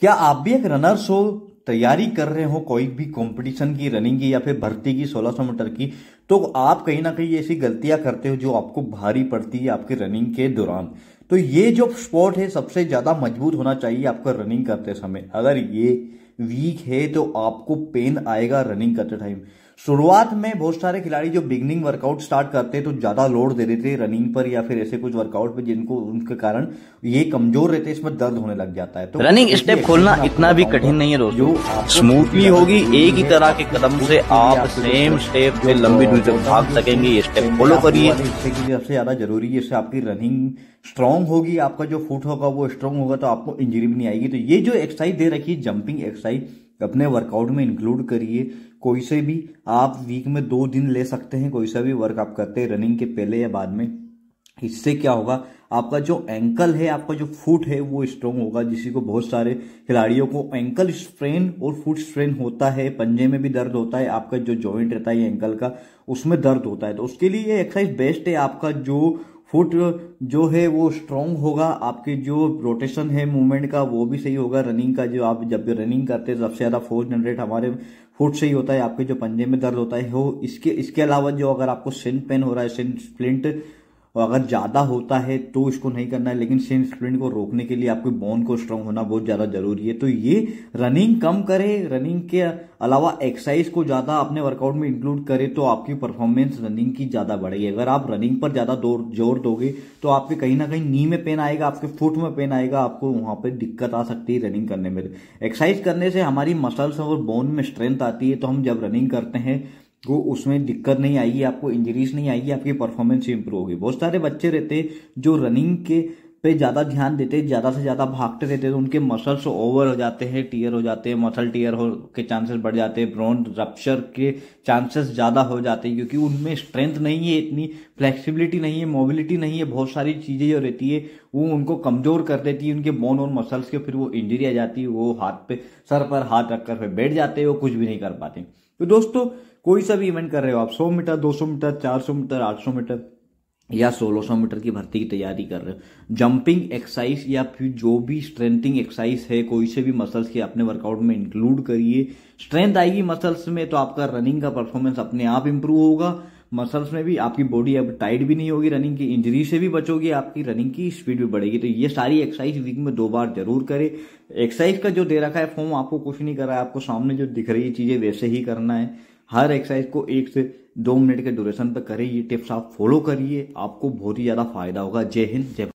क्या आप भी एक रनर्स हो तैयारी कर रहे हो कोई भी कंपटीशन की रनिंग की या फिर भर्ती की 1600 मीटर की तो आप कहीं ना कहीं ऐसी गलतियां करते हो जो आपको भारी पड़ती है आपकी रनिंग के दौरान तो ये जो स्पोर्ट है सबसे ज्यादा मजबूत होना चाहिए आपका रनिंग करते समय अगर ये वीक है तो आपको पेन आएगा रनिंग करते टाइम शुरुआत में बहुत सारे खिलाड़ी जो बिगनिंग वर्कआउट स्टार्ट करते तो ज्यादा लोड दे देते रनिंग पर या फिर ऐसे कुछ वर्कआउट पर जिनको उनके कारण ये कमजोर रहते इसमें दर्द होने लग जाता है तो रनिंग स्टेप खोलना इतना भी कठिन नहीं है दोस्तों स्मूथली होगी एक ही तरह के कदम से आप सेम स्टेप पे लंबी दूरी तक भाग सकेंगे ये स्टेप फॉलो करिए सबसे ज्यादा जरूरी है इससे आपकी रनिंग स्ट्रांग होगी आपका जो फुट होगा वो स्ट्रांग होगा तो आपको इंजरी भी नहीं आएगी तो ये जो एक्सरसाइज दे रखी है जंपिंग एक्सरसाइज अपने वर्कआउट में इंक्लूड करिए कोई से भी आप वीक में दो दिन ले सकते हैं कोई सा भी वर्क आप करते हैं रनिंग के पहले या बाद में इससे क्या होगा आपका जो एंकल है आपका जो फुट है वो स्ट्रांग होगा जिसी को बहुत सारे खिलाड़ियों को एंकल स्ट्रेन और फुट स्ट्रेन होता है पंजे में भी दर्द होता है आपका जो जॉइंट रहता है एंकल का उसमें दर्द होता है तो उसके लिए ये एक्सरसाइज बेस्ट है आपका जो फुट जो है वो स्ट्रांग होगा आपके जो रोटेशन है मूवमेंट का वो भी सही होगा रनिंग का जो आप जब भी रनिंग करते हैं सबसे ज़्यादा फोर्स जनरेट हमारे फुट से ही होता है आपके जो पंजे में दर्द होता है हो इसके इसके अलावा जो अगर आपको सिन पेन हो रहा है सिन स्प्लिंट और अगर ज़्यादा होता है तो इसको नहीं करना है लेकिन सेम स्प्रिंट को रोकने के लिए आपके बोन को स्ट्रांग होना बहुत ज़्यादा ज़रूरी है तो ये रनिंग कम करे रनिंग के अलावा एक्सरसाइज को ज़्यादा अपने वर्कआउट में इंक्लूड करे तो आपकी परफॉर्मेंस रनिंग की ज़्यादा बढ़ेगी अगर आप रनिंग पर ज़्यादा जोर दोगे तो आपके कहीं ना कहीं नी में पेन आएगा आपके फुट में पेन आएगा आपको वहाँ पर दिक्कत आ सकती है रनिंग करने में एक्सरसाइज करने से हमारी मसल्स और बोन में स्ट्रेंथ आती है तो हम जब रनिंग करते हैं को उसमें दिक्कत नहीं आएगी आपको इंजरीज नहीं आएगी आपकी परफॉर्मेंस इंप्रूव होगी बहुत सारे बच्चे रहते हैं जो रनिंग के पे ज़्यादा ध्यान देते ज़्यादा से ज़्यादा भागते रहते तो उनके मसल्स ओवर हो जाते हैं टीयर हो जाते हैं मसल टीयर हो के चांसेस बढ़ जाते हैं ब्रोन रप्चर के चांसेस ज़्यादा हो जाते हैं क्योंकि उनमें स्ट्रेंथ नहीं है इतनी फ्लेक्सिबिलिटी नहीं है मोबिलिटी नहीं है बहुत सारी चीज़ें जो रहती है वो उनको कमज़ोर कर देती है उनके बोन और मसल्स के फिर वो इंजरी आ जाती है वो हाथ पे सर पर हाथ रखकर फिर बैठ जाते हैं वो कुछ भी नहीं कर पाते तो दोस्तों कोई सा भी इवेंट कर रहे हो आप सौ मीटर दो सौ मीटर चार सौ मीटर आठ सौ मीटर या 1600 मीटर की भर्ती की तैयारी कर रहे हो जंपिंग एक्सरसाइज या फिर जो भी स्ट्रेंथिंग एक्सरसाइज है कोई से भी मसल्स की अपने वर्कआउट में इंक्लूड करिए स्ट्रेंथ आएगी मसल्स में तो आपका रनिंग का परफॉर्मेंस अपने आप इंप्रूव होगा मसल्स में भी आपकी बॉडी अब टाइट भी नहीं होगी रनिंग की इंजरी से भी बचोगे आपकी रनिंग की स्पीड भी बढ़ेगी तो ये सारी एक्सरसाइज वीक में दो बार जरूर करें एक्सरसाइज का जो दे रखा है फॉर्म आपको कुछ नहीं कर रहा है आपको सामने जो दिख रही है चीजें वैसे ही करना है हर एक्सरसाइज को एक से दो मिनट के ड्यूरेशन पर करें ये टिप्स आप फॉलो करिए आपको बहुत ही ज़्यादा फायदा होगा जय हिंद जय